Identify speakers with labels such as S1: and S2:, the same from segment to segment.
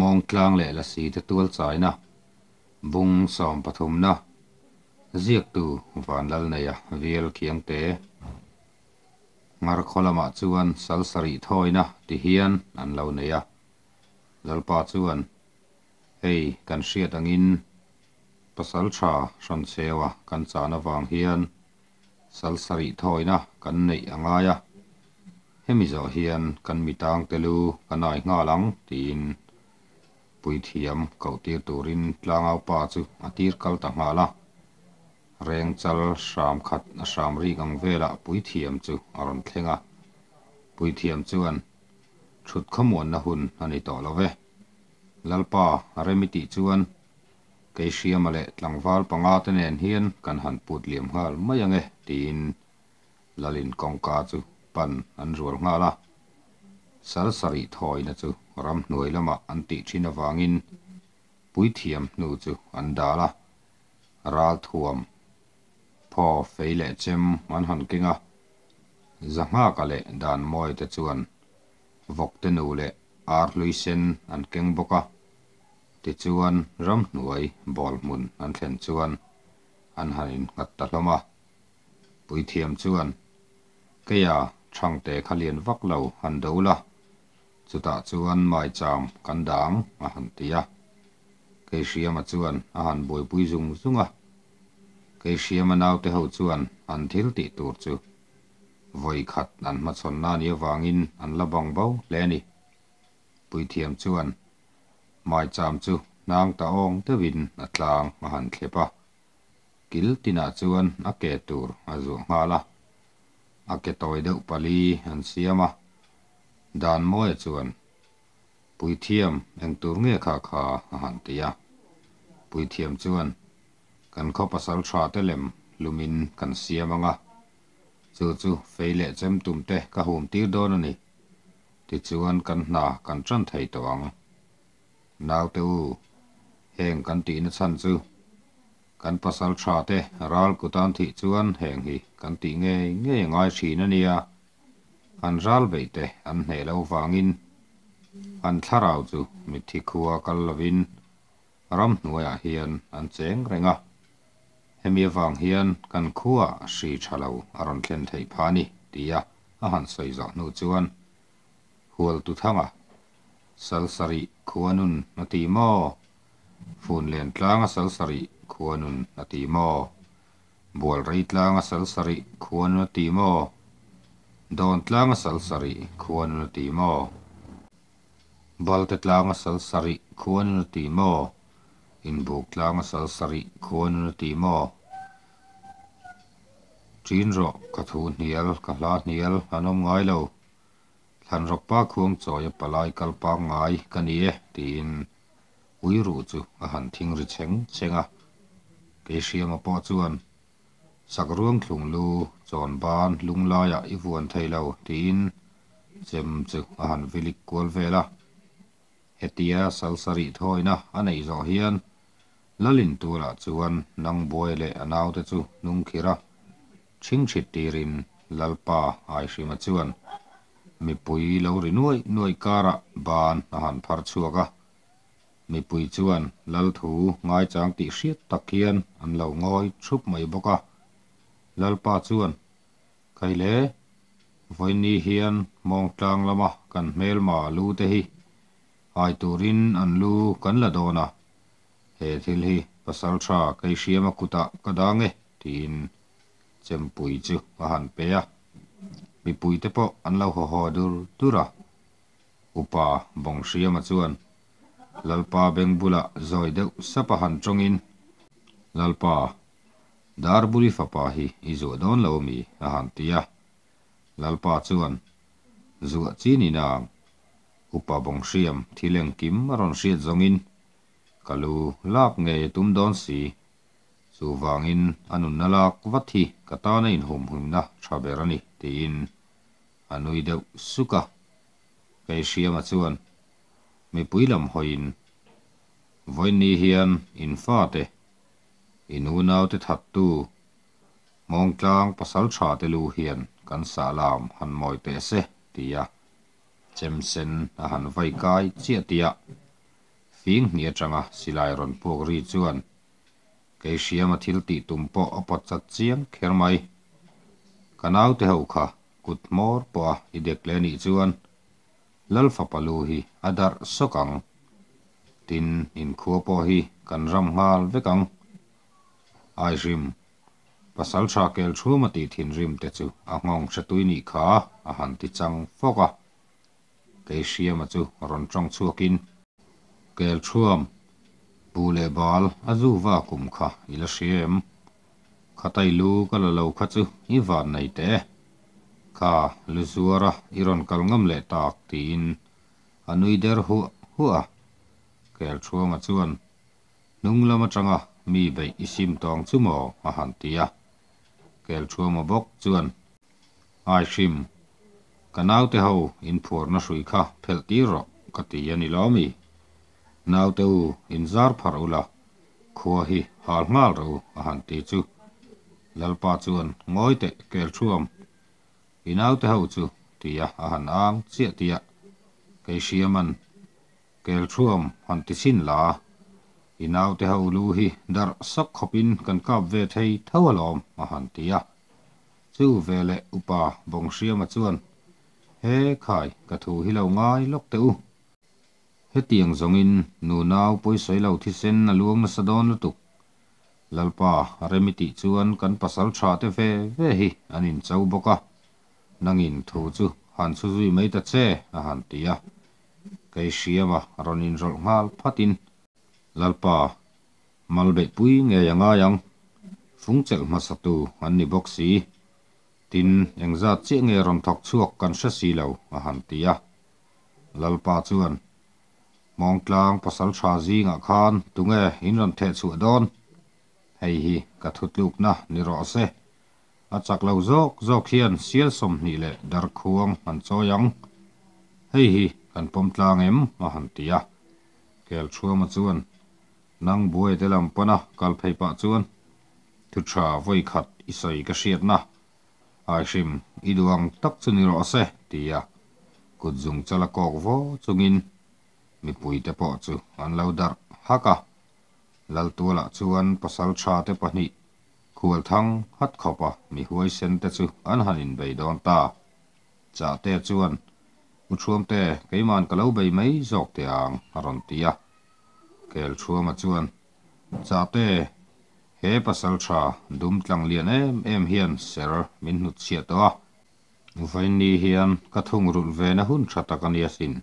S1: มองกลางแหละละสีตะตัวสายนะบุงสอมปฐมนะเรียกตูวานลัลเนียเวียลเคียงเตงารคลมาจวนสัลสริถอยนะที่เฮียนอันเลาเนียลัลปาจวนเฮ้กันเชียดังอินภาษาชาชนเซวะกันจานวางเฮียนสัลสริถอยนะกันในอังายะเฮมิจอเฮียนกันมีตางเตลูกันหน่อยงาหลังตีน puithiam kauti turin tlanga pa chu atir kal ta hmala rengchal sham khat na sham ri gang vela puithiam chu aron thlenga puithiam chu an thut khomon na hun ani to lo ve lalpa remiti chu an ke shia male tlangwal panga tane an hian kan han put liam hal mai ange tin lalin kongka chu pan an rual nga la sal sari thoi na chu ram noi lama an ti thin awangin pui thiam nu chu an dala ral thuam pho fei le chem man han kinga zanga ka le dan moi te chuan vok te nu le ar lui sen an keng boka ti chuan ram nuai bol mun an thlen chuan an hanin ngat ta hloma pui thiam chuan kaya thang te khalian vak lo han do la ta ăn mai chutah chuan maicham kan dang a han ti a kei bồi a dùng a han buaipui zung zung a kei hriam a ăn te ho tuột an thil khát ăn mà voi khat nhớ vàng in ăn là bằng bao lẽ bo bồi ni pui ăn mai maicham chu nang ta vinh ong te win a tlang a han thlepa kil ăn chuan a ke tur a zuang hmala ăn ke toi deuh bali ăn siam a ด่านม้อยจวนปุยเทียมแองตูเงียขาขาอาหารตียปุยเทียมจวนกันข้อประสาทชาเตลมลูมินกันเสียมังอ่ะจู่จู่เฟยเละเจมตุ่มเตะกะหูมตีโดนนี่ติจวนกันหนากันจันไทยตวังนาวเตอูแห่งกันตีนสันจู่กันประสาทชาเตรัลกุตันทิจวนแห่งหีกันตีเงยเงยง่อยฉีนันเนี่ย an ralbeite an helo vangin an tharau chu mi thikua kallavin ram nuaya hian an cheng renga hemi awang hian kan khua si thalo aron thlen thei phani tia a han soi za nu chuan hual tu thanga salsari khuanun nati mo Fun len tlanga salsari khuanun nati mo bual rei langa salsari khuanun nati mo dontlang asal sari khuan na ti mo baltat lang asal sari khuan na ti mo in buk lang asal sari khuan na ti mo chin ro ka thu nial ka la nial anom ngai lo thlan ro pa khuang choi pa lai kal pa ngai ka e, in ui ru chu a cheng cheng a ge po chuan สักร่วงขลุงลูจอนบานลุงลายอีฟวนไทยเราตีนเจมจึกอาหารฟิลิกกวลเฟล่ะเฮติียสัลสริทอยนะอันไหนจอเฮียนละลินตัวละจวนนังบวยเลอนาวเตจูนุงคีระชิงชิดตีรินลลปาไอชิมาจวนมีปุยเลารินวยนวยการะบานอาหารพาร์ชัวกะมีปุยจวนลลถูง่ายจางติเสียตะเคียนอันเหล่างอยชุบไม่บกะ lalpa chuan kai le voini hian mong tlang lama kan hmel ma lu te hi ai turin an lu kan la dona he thil hi pasal tha kai shiama kuta kadange tin chempui chu ahan pe ya mi pui te po an lo ho ho dur dura upa bong shiama chuan lalpa bengbula zoi deuh sapa han tongin lalpa dar buri fapahi i zo don lo mi a hantia. Lal pa zuan, zo a zini na, upa bong siam tilen kim maron siet zongin, kalu lak nge tum don si, zu vangin anun nalak vathi katana in hum hum na chaberani te in anu i dew suka, kai siam a zuan, me puilam hoin, voin ni hian in fate, อินูนาวที่ถัดตู้มองจางปภาษาชาติลูเฮียนกันสาลามหันมอยเตเสตียเจมเซนหันไฟกายเจียตียฟิงเนียจังอ่ะสิไลรอนพวกรีจวนเกเชียมาทิลติตุมปออปัจจัดเจียงเขรไมกันเอาเทหูค่ะกุดมอร์ปะอิเด็กเลนิจวนลัลฟะปลูฮีอดาร์สกังตินอินขัวปอฮีกันรำฮาลเวกัง ai rim pa sal cha kel chu ma ti thin rim te chu a ngong sa ni kha a han ti chang foka ke shia ma chu ron chong chu kin kel chu am bu le bal a zu kum kha ila shem kha tai lu ka la lo kha chu i va nei te kha lu zuara i ron kal ngam le tak tin anui der hu hu a kel chu ma chuan nung lama changa มีใบอิซิมตองจุโมอาหันเตียเกลชัวมาบกจวนไอชิมกันเอาเตหูอินพอร์นสุยค่ะเพลตีรกติยานิลามีนาวเตหูอินซาร์พารุลาขัวฮีฮาลมาลรูอาหันตีจูลลปาจวนงอยเตเกลชัวมอินเอาเตหูจูตียอาหันอ้างเสียตียเกเชียมันเกลชัวมหันติสินลา inaw te ho lu hi dar sak khopin kan kap ve thei thawalom a han tia chu vele upa bong sia ma chuan he khai ka thu hi lo ngai lok te u he tiang zongin nu naw poi soi lo thi sen na luang na sadon lu tuk lalpa remiti chuan kan pasal tha te ve ve hi anin chau boka nangin thu chu han chu zui mai ta che a han tia kai siama ronin rol ngal phatin lalpa malbe pui nge yanga yang phungchel masatu anni boxi tin engza chi nge ron thok chuak kan sa si lo a han tia lalpa chuan mong tlang pasal tha zi nga khan tunge in ron the chu don hei hi ka thut luk na ni ro se a chak lo zok zok hian sial som ni le dar khuang an choyang hei hi kan pom tlang em a han tia kel chhuama chuan นังบวยเตลัมปะนะกัลเพยปะจวนทุชาว้ขัดอิสัยกษียดนะไอชิมอีดวงตักสนิรอเซตียกุดจุงจละกอกวอจุงินมีปุยเตปะจูอันเลาดักฮักะลัลตัวละจวนปัสลชาเตปนิควรทั้งฮัดขอปะมีหวยเซนเตจูอันหันินใบดอนตาจ่าเตจวนอุชวมเตไกมันกะเลาใบไม้จอกเตียงอรอนเตีย kel thuam a chuan chapte he pasal tha dum tlang liền em em hiền, hian ser min hnut chia to vai ni hian ka thung run ve na hun tha tak ania sin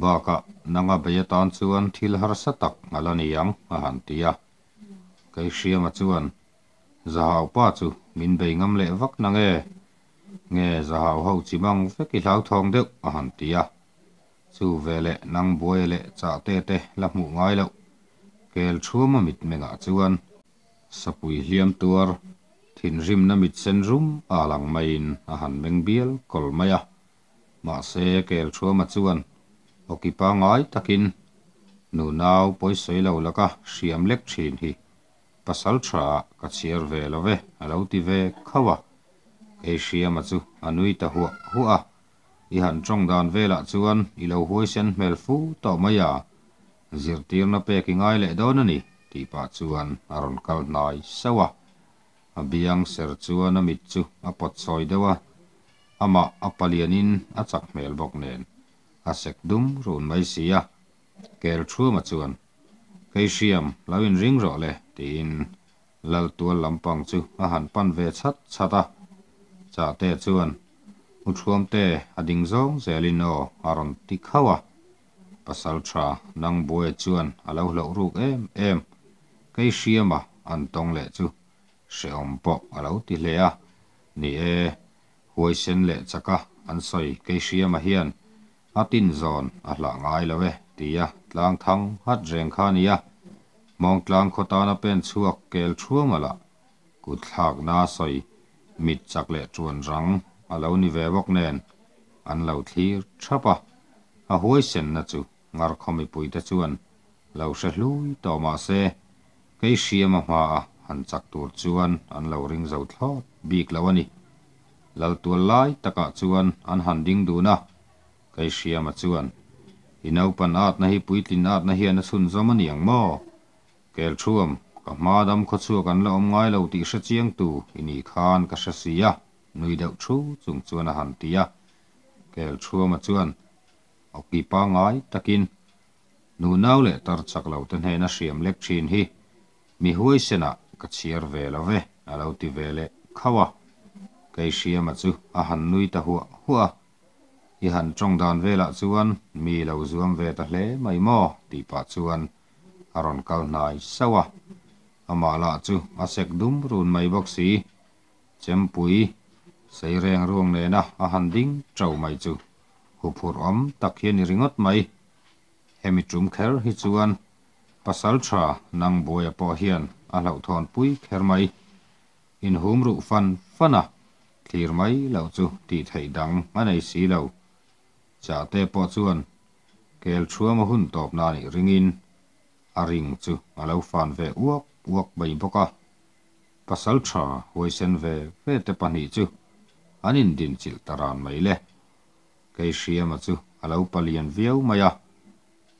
S1: baka nanga beya tan chuan thil har sa tak ala ni yang a han tia kai hriam a chuan zahau pa chu min bei ngam le nghe, na nge nge zahau ho chimang veki hlau thong deuh a hàn tia chu ve le nang boi le cha te te la mu ngai mà kel mẹ mit me ăn sập sapui hliam tuar thin rim na mit sen à à rum alang main a han meng bial kol maya à. ma se kel thuma chuan okipa ngai takin nu nau poi sei lo laka siam à, lek thin hi pasal thra ka chiar ve lo ve alo à ti ve khawa mà siam chu anui ta hu hu a i han trong dan vela chuan i lo hui sen hmel fu to maya zir tirna peking ai le don ani ti pa chuan aron kal nai sawa a biang ser chuan a mit chu a pot soi dewa ama a palianin a chak hmel bok nen a sek dum run mai sia kel thu ma chuan keisiam lawin ring ro le tin lo tua lampang chu a han pan ve chat chata cha te chuan uthuam te ading zo zelino aron ti khawa pasal tha nang boe chuan alo lo ruk em em kai shiama an tong le chu se om po alo ti le a ni e huai sen le chaka an soi kai shiama hian atin zon a la ngai lo e tia tlang thang hat reng kha nia mong tlang khota na pen chuak kel thuamala ku thlak na soi mit chak le chuan rang a lo ni ve bok nen an lo thlir thapa a hoi sen na chu ngar khomi pui ta chuan lo se hlui to ma se kei siam a hma han chak tur chuan an lo ring zo thlo bik lâu ani lal tu lai taka chuan an han ding du na kei siam a chuan inau pan at na hi pui tin at na hi an sun zom ani ang mo kel chuam ka ma dam kho chu kan lo om ngai lo ti sa chiang tu ini khan ka sa nui đậu chú dùng chuan à hẳn tía kèo chua mà chuan học kỳ ba pa ta takin nu nau lệ tar chak lâu tân hên a siam lek chín hi mi hui sena ka chiar ve la ve a lâu tì về lệ khawa à. cây siam mà chu à hẳn nuôi ta hua hua i hẳn trong đàn về la chuan mi lâu zuam về ta hle mai mo ti pa chuan aron kal à, mà ama la chu a à đúng dum run mai boxi chém pui sei reng ruang ne na a han ding chau mai chu hu phur om tak hian i ringot mai hemi chum kher hi chuan pasal tha nang boya po à hian a à lau thon pui kher mai in hum ru fan fana à. thlir mai lau chu ti thei dang anei si lau cha te po chuan kel chua ma hun top na ni ringin a ring chu a lau fan ve uak uak bai boka pasal tha hoi sen ve ve te pani chu anin din chil taran mai le kai shia ma chu alo palian viau maya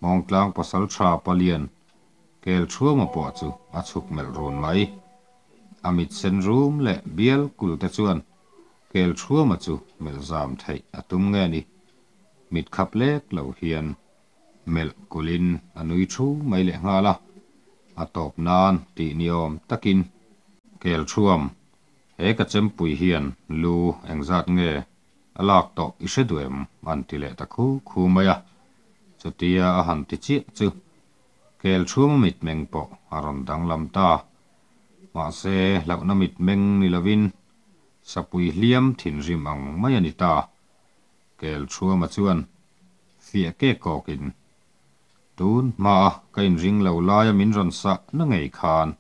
S1: mong tlang pasal tha palian kel chua ma po chu a chuk mel ron mai amit sen room le biel kul te chuan kel chua ma chu mel zam thei atum nge ni mit khap lek lo hian mel kulin anui thu mai le nga la atop nan ti niom takin kel chuam he ka chem pui hian lu engzat nge alak to iseduem an ti le ta khu khu maya chutia a han ti chi chu kel thum mit meng po aron dang lam ta ma se lau na mit meng ni lovin sapui hliam thin rim ang mai ni ta kel thum a chuan fia ke kokin tun ma kain ring lo lai min ron sa na ngei khan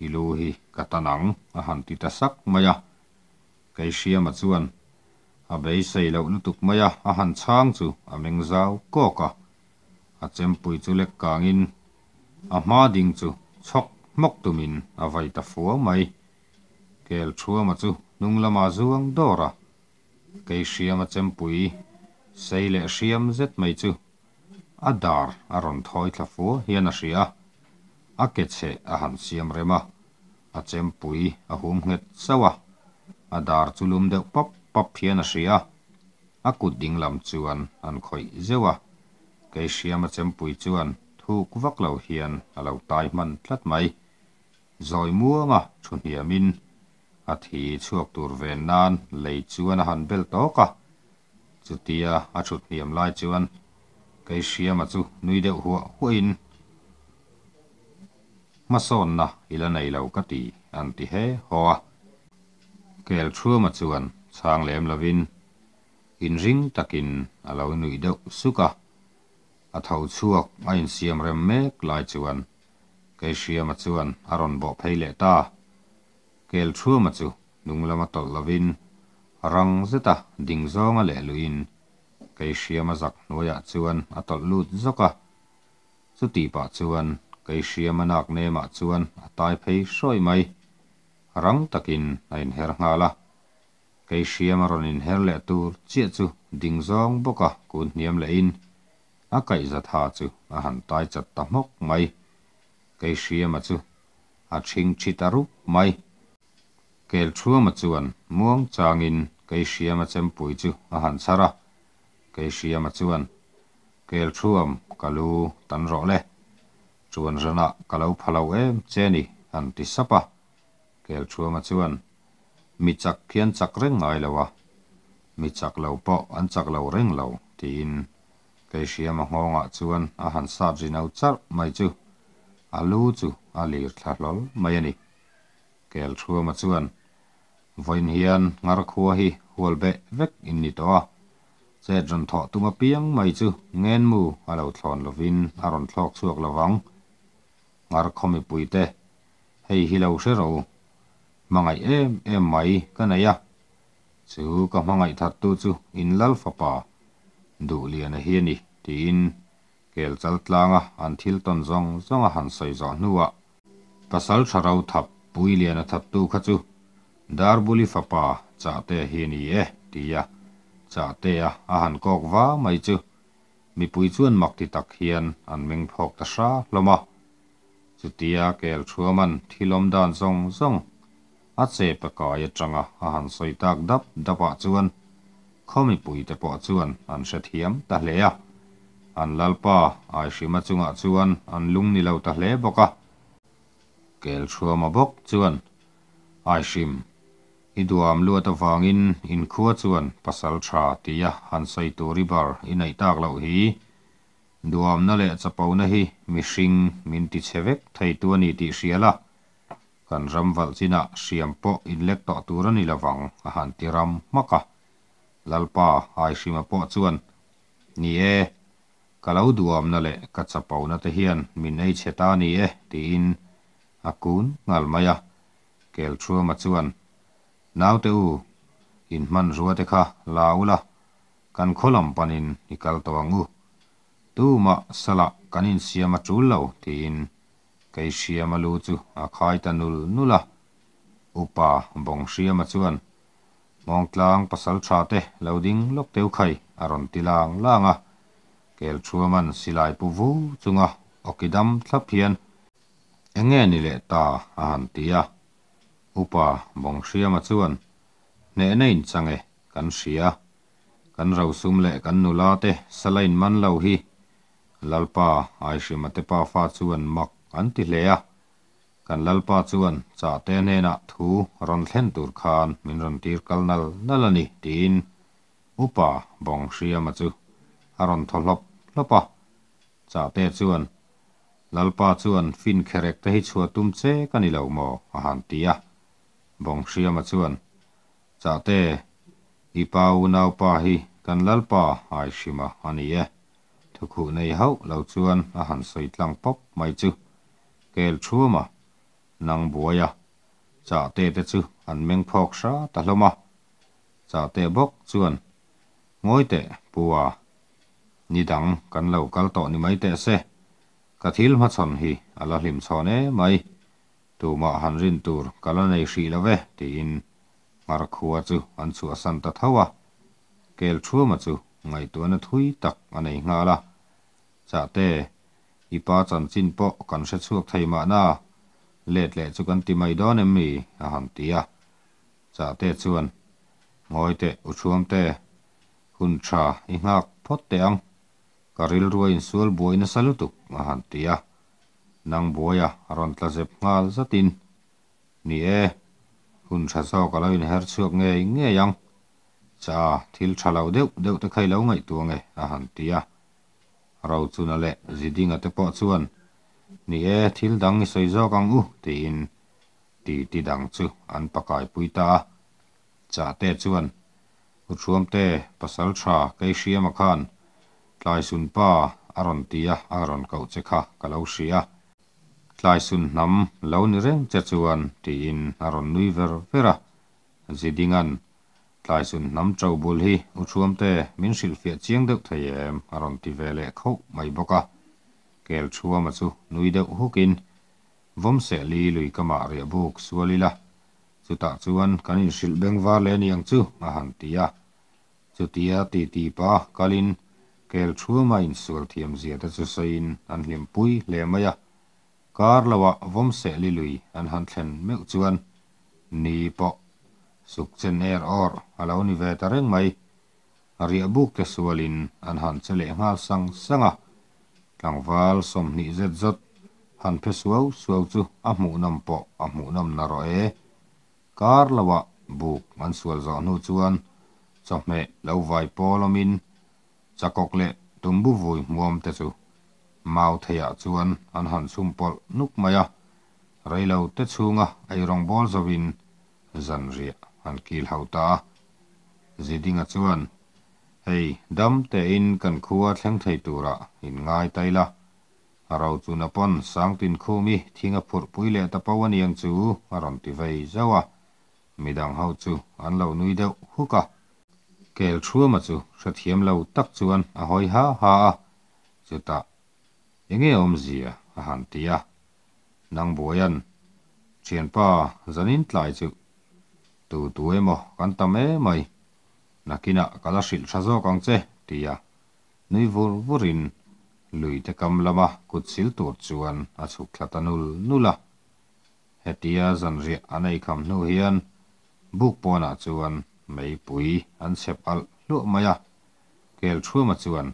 S1: hi lu hi katanang a han ti ta sak maya kei shia ma chuan a bei sei lo nu tuk maya a han chang chu a meng zau ko ka a chem pui chu lek kangin a ma ding chu chok mok tumin a vai ta fu mai kel chua ma chu nung lama zuang dora kei shia ma chem pui sei le shiam zet mai chu a dar a ron thoi tla fu hian a shia a ke che a han siam rema a chem pui a hum nget sawa a dar chulum deuh pap pap hian a hria a kut ding lam chuan an khoi zewa ke siam a chem pui chuan thuk vak lâu hian a lâu tai mặn man tlat mai zoi muanga chun hiamin a thi chuak tur ve nan lei chuan a han bel toka chutia a thut hiam lai chuan ke siam a chu nui deuh huwa in. masoon na ila nei lau ka ti an ti he hoa. Kel chua ma chuan chang lem la vin. In ring takin a lau nui dau suka. A thau chuak a in siam rem me klai chuan. Kei shia ma chuan aron bo pei le ta. Kel chua ma chu nung la matol la vin. Rang zita ding zonga Kei shia ma zak nuaya atol lut zoka. Su ti pa chuan. cái cây mà nạc ne mà chuan tai phei soi mai rang takin a in her nga la cái cây mà maron in her le tur chia chu ding zong boka kun niam le in a cái giật hà chu a hẳn tai chat ta hốc mai cái sia mà chu a ching chi ta ru mai kel chua ma chuan in cái cây mà ma chem pui chu hẳn han ra cái sia mà chuan kel chuam kalu tan ro le chuan rana kalau phalo em che ni an ti sapa kel chuanga chuan mi chak khian chak reng ngai lawa mi chak lo po an chak lo reng lo tin ke shiam honga ah chuan a han sa jinau char mai chu alu chu alir thlalol mai ani kel chuama chuan voin hian ngar khua hi hual be vek in ni to che jon tho tuma piang mai chu ngen mu alo thlon lovin aron thlok chuak lawang ngar khomi puite hei hilo shiro mangai em em mai kanaya chu ka mangai that tu chu in lal fapa du lian a hiani tin kel chal tlanga an thil ton zong zong a han soi zo nuwa pasal tharau thap pui lian a thap tu kha chu dar buli fapa cha te hiani e tia cha te a han kok wa mai chu mi pui chuan mak ti tak hian an meng phok ta sha loma สุติยาเกลชัวมันที่ลมดานทรงทรงอัดเสปกอายจังอาหารสอยตากดับดับจวนเขามีปุ๋ยแต่ปอจวนอันเสถียรตะเลียอันลัลป้าไอชิมาจุงอจวนอันลุงนิเลาตะเลบกะเกลชัวมาบกจวนไอชิมอิดวามลัวตะฟางอินอินขัวจวนปัสสลชาติยะอันไซตูริบาร์อินไอตากเหล่าฮีดวมนั่นแหละจะเป่านะฮีมิชิงมินติเชเวกไทยตัวนี้ติเสียละกันรำวัลจินะเสียมปออินเล็กต่อตัวนี่ละฟังอาหารติรำมักะลลปาไอชิมาปอจวนนี่เอกะเลาดวมนั่นแหละกัจะเป่านะเฮียนมินไอเชตานี่เอตีอินอากูนงัลมายะเกลชัวมาจวนน้าวเตอูอินมันรัวเตค่ะลาวละกันโคลัมปันินอิกัลตวงู tuma sala kanin siama chu lo tin kei siama lu chu a khai ta nul nula upa bong siama chuan mong tlang pasal tha te lo ding lok teu khai aron tilang langa kel chuaman silai pu vu chunga okidam thlapian enge ni le ta an tia upa bong siama chuan ne nein change kan sia kan rosum le kan nula te salain man lo hi lalpa aishima tepa fa chuan mak an ti hle a kan lalpa chuan cha te nena thu ron thlen tur khan min ron tir kalnal nalani tin upa bong shia ma chu aron tholop lopa cha te chuan lalpa chuan fin kherek te hi chua tum che kani lo mo a han ti a bong shia ma chuan cha te i pau nau pa hi kan lalpa aishima ani e ทุกคนในเฮาเราชวนอาหารสวยลังป๊อบไม่จื้เกลชัวมานางบัวยาจ่าเตะจื้อันเมงพอกซาตะลมาจ่าเตะบกชวนง่อยเตะบัวนี่ดังกันเหล่ากัต่อนี่ไม่เตะเสกะทิลมาสอนฮีอะไรลิมสอนเอไม่ตัวมาหันรินตัวกันในสีละเวตีนมารักหัวจูอันชัวสันตะทว่าเกลชัวมาจูไงตัวนั้นทุยตักอันไหนงาละจะเตอีป้าจันจินปะกันเช็ดสุกไทยมาหน้า เล็ดเล็ดจุกันติไม่ดอนมีอาหารเตียจะเตชวนหอยเตอุชวมเตคุณชาอีหักพดเตียงการิลรวยสวลบวยนสลุตุกอาหารเตียนางบวยรันตะเจ็บงาลสตินนี่เอคุณชาซอกอะไรนี่เฮร์ชวกเงยเงยยังจ้าทิลชาเราเด็กเด็กตะไคเหลาไงตัวไงอาหารเตียเราจุนเละจีดิงอัตปอชวนนี่เอทิลดังสอยจอกังอูตีอินตีตีดังจูอันปะกายปุยตาจ่าเตชวนอุชวมเตปัสสลชาเกี่ยเชียมาขันลายสุนป้าอารอนตียาอารอนเกาเจคากะเลาเชียลายสุนน้ำเลานิเร่งเจชวนตีอินอารอนนุยเวรเวระจีดิงัน Tlai sun nam trâu bul hi u chuông te miễn sil fia chiến được thầy em aron ti ve le khau mai boka. Kel chuam a chu nui deuh hukin vom se li lui kama ria buk sualila. Chu ta chuan kan in sil beng va le niang chu a han tia. Chu tia ti ti pa kalin kel mà in sur thiam zia ta chu sain an hlim pui le maya. Kar lawa vom se li lui an han thlen meu chuan ni po suksen er or ala uni ve tareng mai aria buk te sualin an han chele nga sang sanga tlangwal som ni zet zot han phe suau suau chu a mu nam po a mu nam na ro e kar lawa buk man sual zo nu chuan chawhme lo vai polomin chakok le tumbu vui muam te chu mau thaya chuan an han sum pol nuk maya railo te chunga ai rong bol zawin zanria an kil ho ta zidinga chuan hei dam te in kan khua thleng thei tura ah, in ngai taila aro chu na pon sang tin khu mi thi thinga phur pui le ta pawan yang chu aron ti vei ah. mi midang ho chu an lo nui deuh huka ah. kel thua ma chu sathiam lo tak chuan a hoi ha ha chuta enge om zia a han tia nang boyan chian pa zanin tlai chu tu tu emo kan tam e mai na kina kala shil thazo kang che tia nui vur vurin lui te kam lama kut sil tur chuan a chu khlatanul nula hetia zan ri anei kham nu hian buk pona ăn, mei pui an sep al lu maya kel thu ma chuan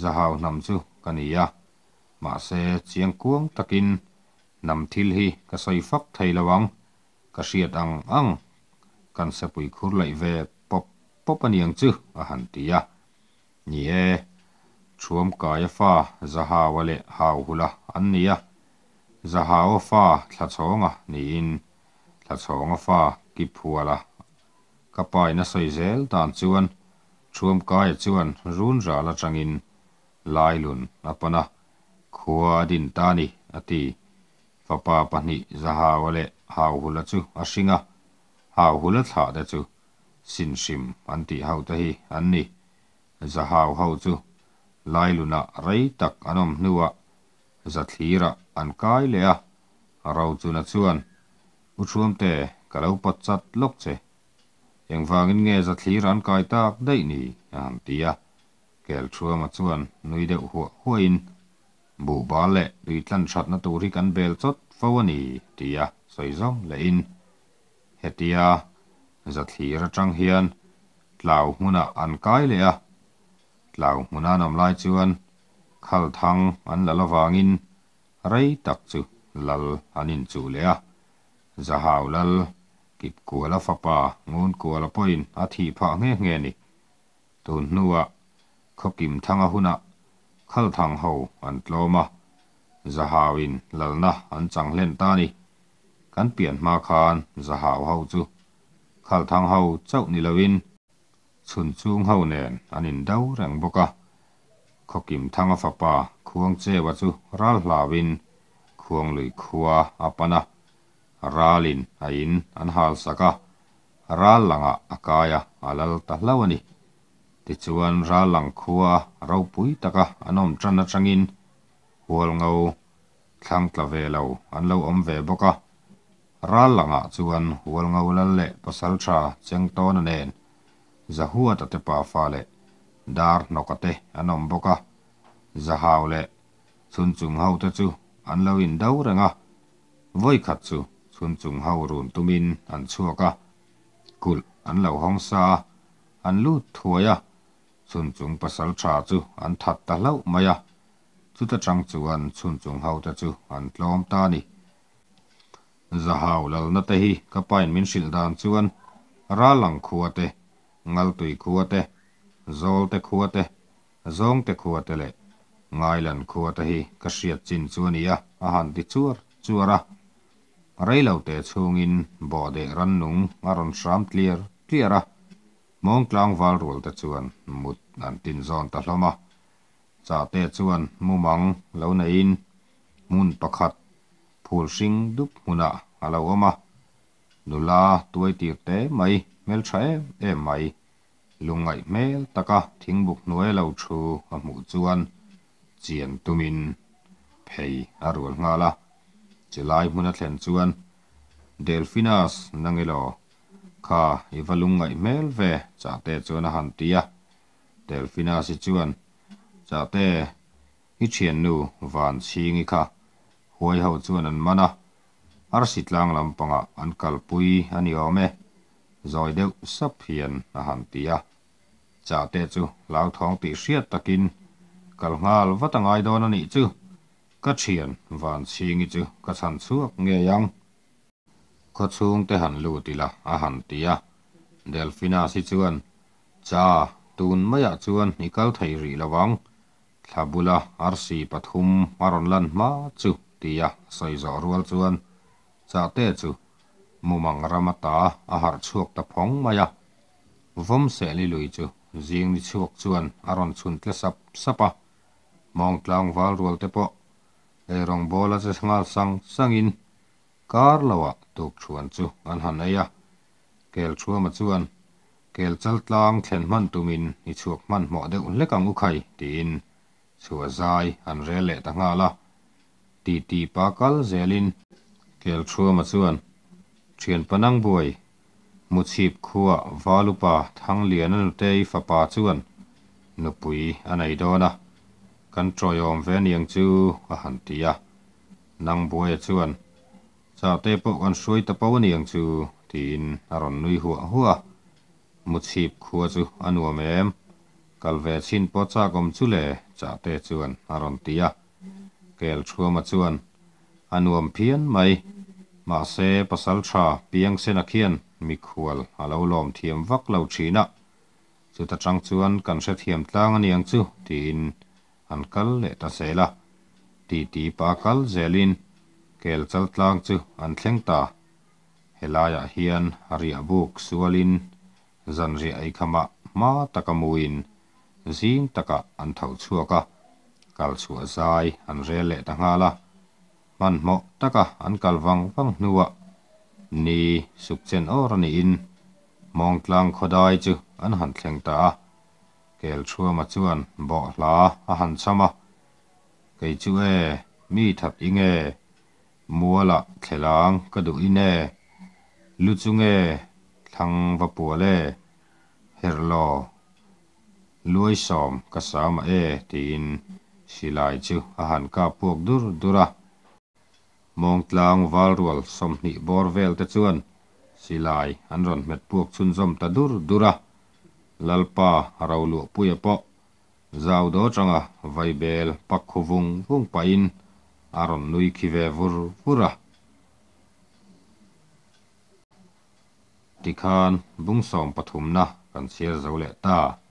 S1: zahaw nam chu mà ma se chiang ta takin nằm thil hi ka soi phak là lawang ka riat ang ang kansa pui kurla iwe popa niyang zi ahan diya. Niye, chuam kaya fa zaha wale hao hula an niya. Zaha o fa tlatsonga niin tlatsonga fa kipuala. Kapay na soy zel dan ziwan, chuam kaya lailun apana kua din ati. Papa zaha wale hao hula ashinga. าหุ่นละถาดจูสินสิมอันที่เฮาตีอันนี้จะหาวเฮาจูไลลุนะไรตักอันอมนัวจะทีระอันกายเลียเราจูนัดชวนอุชวมเตะกะเราปัดจัดลกเจยังฟังเงี้ยจะทีรอันกายตากได้นี่อ่างตีอะเกลชัวมาชวนนุยเดือหัวหัวอินบูบาเละดียตันชัดนัตุริกันเบลจดฟาวนีตีอะสวยซองเลอิน hetia za thlir atang hian tlau hmuna an kai le a tlau hmuna nom lai chuan khal thang an la lawangin rei tak chu lal anin chu le a za hau lal kip kuala fapa ngun kuala poin a thi pha nge nge ni tun nuwa khokim thanga huna khal thang ho an tloma za hawin lalna an chang len ta ni গান পিয়ন মা খান জহাউ হাউচু খালথাং হাউ চাউনি লুইন ছুনচুং হাউনে আনিন দাও রংবকা খোকিম থাং ফপপা খুংচে ওয়াচু RAL HLAWIN খুং লুই খুয়া আপানা RALIN আইইন আন LANGA আকায়া আলালতা HLAWANI তিচুয়ান RAL LANG KHUA RAU ANOM TRA NA THANGIN HUAL NGO THANG KLAVELO AN LO OM ra langa chuan hual ngau lan le pasal tha cheng ton anen zahua ta te pa fa le dar nokate anom boka zahaw le chun chung hau te chu an lo in dau ranga voi khat chu chun chung hau run tumin an chuaka kul an lo hong sa an lu thuaya chun chung pasal tha chu an that ta lo maya chu ta chang chuan chun chung hau ta chu an tlom ta ni zahau lal na te hi kapain min sil dan chuan ra lang khua te ngal tui khua te zol te khua te zong te khua te le ngai lan khua te hi ka hriat chin chuan ia a han ti chuar chuara reilau te chungin bode rannung aron shram clear clear a mong tlang wal rul te chuan mut an tin zon ta hloma cha te chuan mumang lo na in mun pakhat phul hring dup huna alo oma à. nula tuai tir te mai mel thae em mai lungai mel taka thingbuk nuai lo thu a mu chuan chian tumin phei arul ngala chilai huna thlen chuan delphinas nangelo kha ivalungai mel ve cha te chuan a han tia delphinas chuan cha te hi thian nu van singi kha huai hậu chuan an mana ar sitlang lampanga an kalpui ani ome zoi deuh sap hian a han tia cha te chu lau thong ti hriat takin kal ngal vatangai don ani chu ka thian van singi chu ka chan chuak nge yang ka chung te han lu tila a han tia delfina si chuan cha tun maya chuan nikal là ri lawang thlabula arsi pathum maron lan ma chứ tia à, sai zo rual chuan dạ cha te chu mumang ramata a har chuak ta à phong maya vom se li lui chu zing ni chuak chuan aron à chun tle sap à, mong tlang wal rual tế po e rong bola che ngal sang sangin kar lawa tuk chuan chu an han aya kel chuama chuan kel chal tlang thlen man tumin ni chuak man mo deuh lekang u khai in, chua dài ăn rẻ le ta nga la ตีตีปากลเซลินเกลชัวมาส่วนเชียนปนังบวยมุชีบขัววาลุปาทั้งเหลียนนุเตยฝปาส่วนนุปุยอันไหนโดนะกันจอยอมเวนยังจูอหันตียะนังบวยส่วนจากเตปกันช่วยตะปวนยังจูทีนอรนนุยหัวหัวมุชีบขัวจูอันวัวเมมกัลเวชินปอชากมจุเลจ่าเตจวนอรนตียะ kel chuma chuan anuam pian mai ma se pasal tha piang sen a khian mi khual alo lom thiam vak lo china chu ta chang chuan kan sa thiam tlang ani ang chu tin an kal le ta sela ti ti pa kal zelin kel chal tlang chu an thleng helaya hian ariya buk sualin zanri ai khama ma takamuin zing an thau kal sua zai an re le ta nga la man mo taka an kal wang wang nuwa ni suk chen or ni in mong tlang khodai chu an han thleng ta kel chua ma chuan bo hla a han chama kei chu e mi thap inge mua la khelang ka du ine lu chu nge thang va pu le her lo luai som ka sa ma e tin shilai chu ahan ka puak dur dura. Mong tlaang valrual som ni borvel te chuan, shilai an ron met puak chun som ta dur dura. Lalpa rau luo puya e po, zao do changa vai bel pakku vung vung pa in, aron nui kive vur vura. Dikhan bung som patum na kan sier zau le